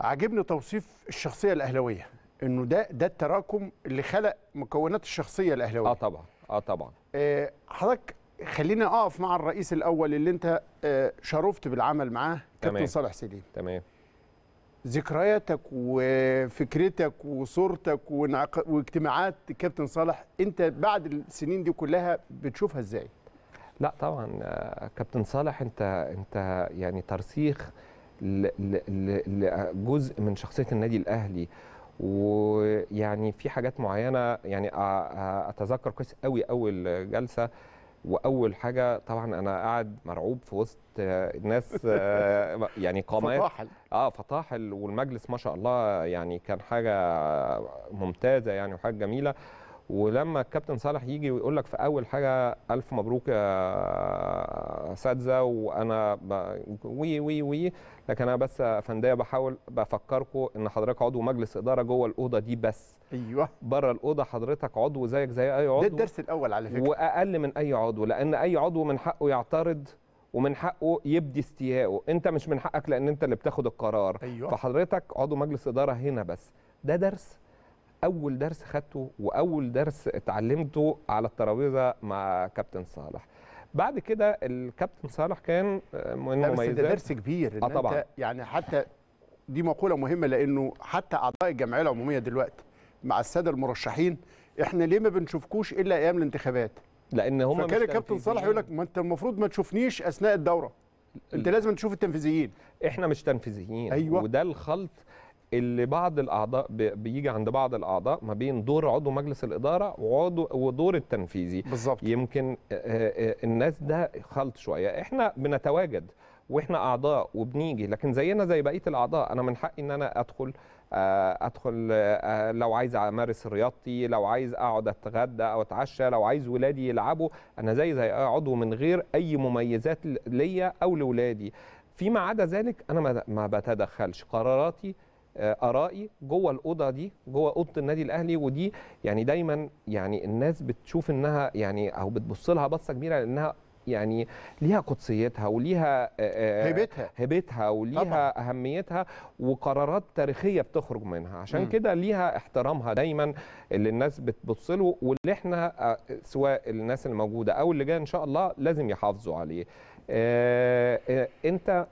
عجبني توصيف الشخصيه الاهلاويه انه ده ده التراكم اللي خلق مكونات الشخصيه الاهلاويه اه طبعا اه طبعا آه، حضرتك خلينا اقف مع الرئيس الاول اللي انت آه، شرفت بالعمل معاه كابتن صالح سليم تمام ذكرياتك وفكرتك وصورتك واجتماعات كابتن صالح انت بعد السنين دي كلها بتشوفها ازاي لا طبعا آه، كابتن صالح انت انت يعني ترسيخ لجزء من شخصيه النادي الاهلي ويعني في حاجات معينه يعني اتذكر كويس قوي اول جلسه واول حاجه طبعا انا قاعد مرعوب في وسط ناس يعني قامات فطاحل اه فطاحل والمجلس ما شاء الله يعني كان حاجه ممتازه يعني وحاجه جميله ولما الكابتن صالح يجي ويقول لك في اول حاجه الف مبروك يا اساتذه وانا ب... وي وي وي لكن انا بس يا فنديه بحاول بفكركم ان حضرتك عضو مجلس اداره جوه الاوضه دي بس ايوه بره الاوضه حضرتك عضو زيك زي اي عضو ده الدرس الاول على فكره واقل من اي عضو لان اي عضو من حقه يعترض ومن حقه يبدي استيائه انت مش من حقك لان انت اللي بتاخد القرار أيوة. فحضرتك عضو مجلس اداره هنا بس ده درس اول درس خدته واول درس اتعلمته على الترابيزه مع كابتن صالح بعد كده الكابتن صالح كان آه، من لا بس ده درس كبير آه، إن انت يعني حتى دي مقوله مهمه لانه حتى اعضاء الجمعيه العموميه دلوقتي مع الساده المرشحين احنا ليه ما بنشوفكوش الا ايام الانتخابات لان هم فكان الكابتن صالح يقول لك ما انت المفروض ما تشوفنيش اثناء الدوره انت لازم تشوف التنفيذيين احنا مش تنفيذيين أيوة. وده الخلط اللي بعض الاعضاء بيجي عند بعض الاعضاء ما بين دور عضو مجلس الاداره وعضو ودور التنفيذي بالظبط يمكن آه، آه، آه، الناس ده خلط شويه احنا بنتواجد واحنا اعضاء وبنيجي لكن زينا زي بقيه الاعضاء انا من حقي ان انا ادخل ادخل لو عايز امارس رياضتي لو عايز اقعد اتغدى او اتعشى لو عايز ولادي يلعبوا انا زي زي عضو من غير اي مميزات ليا او لولادي فيما عدا ذلك انا ما بتدخلش قراراتي آه، ارائي جوه الاوضه دي جوه اوضه النادي الاهلي ودي يعني دايما يعني الناس بتشوف انها يعني او بتبص لها بصه كبيره لانها يعني ليها قدسيتها وليها آه، آه، آه، هيبتها هيبتها وليها طبعا. اهميتها وقرارات تاريخيه بتخرج منها عشان كده ليها احترامها دايما اللي الناس بتبص له واللي احنا سواء الناس الموجوده او اللي جايه ان شاء الله لازم يحافظوا عليه آه آه انت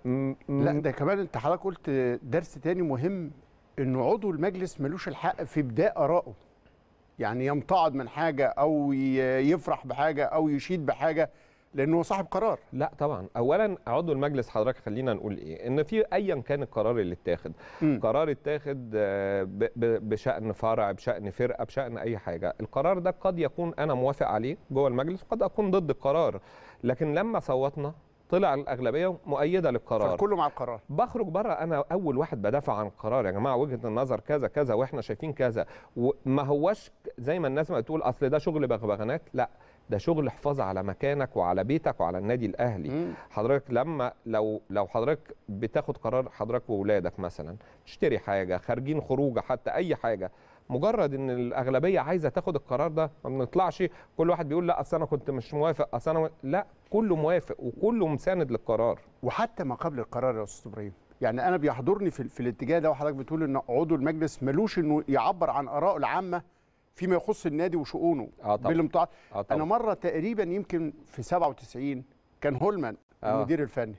لا ده كمان انت حضرتك قلت درس تاني مهم انه عضو المجلس ملوش الحق في ابداء ارائه يعني يمتعض من حاجه او يفرح بحاجه او يشيد بحاجه لانه هو صاحب قرار لا طبعا اولا عضو المجلس حضرتك خلينا نقول ايه ان في ايا كان القرار اللي اتاخد م. قرار اتاخد آه، بشان فرع بشان فرقه بشان اي حاجه القرار ده قد يكون انا موافق عليه جوه المجلس قد اكون ضد القرار لكن لما صوتنا طلع الاغلبيه مؤيده للقرار فكله مع القرار بخرج بره انا اول واحد بدافع عن القرار يا جماعه وجهه النظر كذا كذا واحنا شايفين كذا وما هوش زي ما الناس ما بتقول اصل ده شغل بغبغانات لا ده شغل حفاظ على مكانك وعلى بيتك وعلى النادي الاهلي مم. حضرتك لما لو لو حضرتك بتاخد قرار حضرتك واولادك مثلا تشتري حاجه خارجين خروجه حتى اي حاجه مجرد ان الاغلبيه عايزه تاخد القرار ده ما بنطلعش كل واحد بيقول لا اصل انا كنت مش موافق اصل انا لا كله موافق وكله مساند للقرار وحتى ما قبل القرار يا استاذ ابراهيم يعني انا بيحضرني في, في الاتجاه ده وحضرتك بتقول ان عضو المجلس ملوش انه يعبر عن ارائه العامه فيما يخص النادي وشؤونه آه بالامتع... آه انا مره تقريبا يمكن في 97 كان هولمان آه. المدير الفني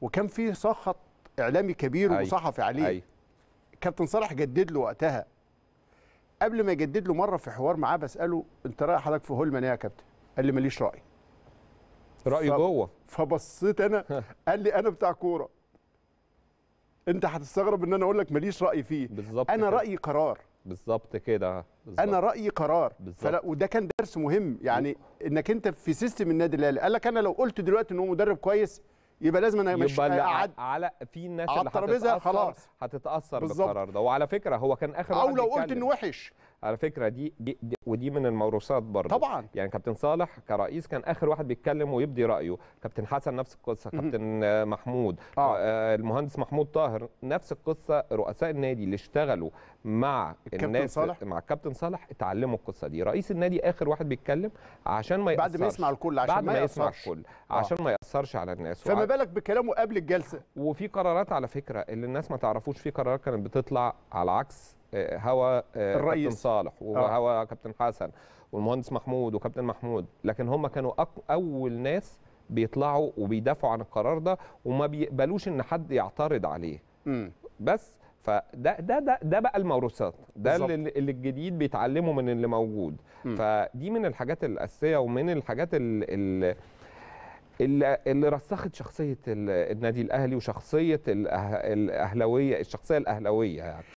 وكان في سخط اعلامي كبير أي. وصحفي عليه أي. كابتن صالح جدد له وقتها قبل ما يجدد له مره في حوار معاه بساله انت راي حضرتك في هولمان ايه يا كابتن قال لي ماليش راي راي ف... جوه فبصيت انا قال لي انا بتاع كوره انت هتستغرب ان انا اقول لك ماليش راي فيه بالزبط انا كده. رايي قرار بالظبط كده انا رايي قرار فلا وده كان درس مهم يعني انك انت في سيستم النادي الاهلي قال لك انا لو قلت دلوقتي ان هو مدرب كويس يبقى لازم انا مش قاعد على في ناس اللي هتتاثر خلاص هتتاثر بالقرار ده وعلى فكره هو كان اخر او لو قلت انه وحش على فكره دي, دي, دي ودي من الموروثات برضه طبعا يعني كابتن صالح كرئيس كان اخر واحد بيتكلم ويبدي رايه كابتن حسن نفس القصه كابتن محمود آه. آه المهندس محمود طاهر نفس القصه رؤساء النادي اللي اشتغلوا مع الناس صالح. مع الكابتن صالح اتعلموا القصه دي رئيس النادي اخر واحد بيتكلم عشان ما يأثرش بعد ما يسمع الكل عشان بعد ما, ما يسمع الكل آه. عشان آه. ما ياثرش على الناس فما بالك بكلامه قبل الجلسه وفي قرارات على فكره اللي الناس ما تعرفوش في قرارات كانت بتطلع على عكس آه، هوا آه، الرئيس كابتن صالح وهوا آه. كابتن حسن والمهندس محمود وكابتن محمود لكن هم كانوا اول ناس بيطلعوا وبيدافعوا عن القرار ده وما بيقبلوش ان حد يعترض عليه م. بس فده ده ده ده بقى الموروثات ده اللي, اللي الجديد بيتعلمه من اللي موجود م. فدي من الحاجات الاساسيه ومن الحاجات اللي اللي, اللي رسخت شخصيه النادي الاهلي وشخصيه الاهلاويه الشخصيه الاهلاويه يعني